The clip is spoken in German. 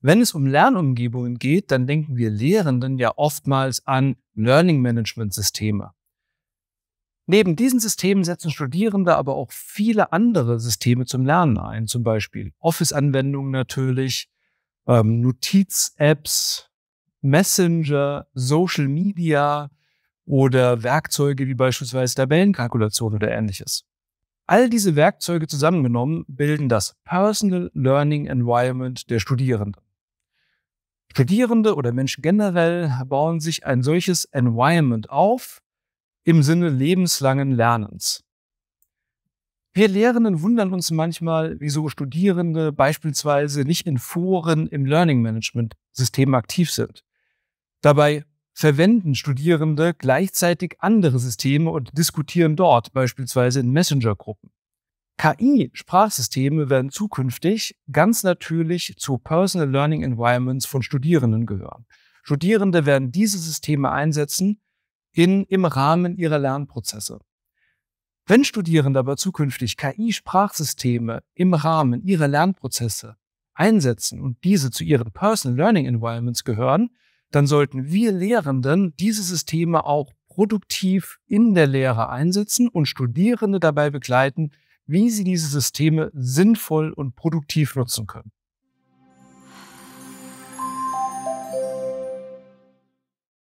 Wenn es um Lernumgebungen geht, dann denken wir Lehrenden ja oftmals an Learning Management Systeme. Neben diesen Systemen setzen Studierende aber auch viele andere Systeme zum Lernen ein, zum Beispiel Office-Anwendungen natürlich, ähm, Notiz-Apps, Messenger, Social Media oder Werkzeuge wie beispielsweise Tabellenkalkulation oder ähnliches. All diese Werkzeuge zusammengenommen bilden das Personal Learning Environment der Studierenden. Studierende oder Menschen generell bauen sich ein solches Environment auf im Sinne lebenslangen Lernens. Wir Lehrenden wundern uns manchmal, wieso Studierende beispielsweise nicht in Foren im Learning Management System aktiv sind. Dabei verwenden Studierende gleichzeitig andere Systeme und diskutieren dort, beispielsweise in Messenger-Gruppen. KI-Sprachsysteme werden zukünftig ganz natürlich zu Personal Learning Environments von Studierenden gehören. Studierende werden diese Systeme einsetzen in, im Rahmen ihrer Lernprozesse. Wenn Studierende aber zukünftig KI-Sprachsysteme im Rahmen ihrer Lernprozesse einsetzen und diese zu ihren Personal Learning Environments gehören, dann sollten wir Lehrenden diese Systeme auch produktiv in der Lehre einsetzen und Studierende dabei begleiten, wie sie diese Systeme sinnvoll und produktiv nutzen können.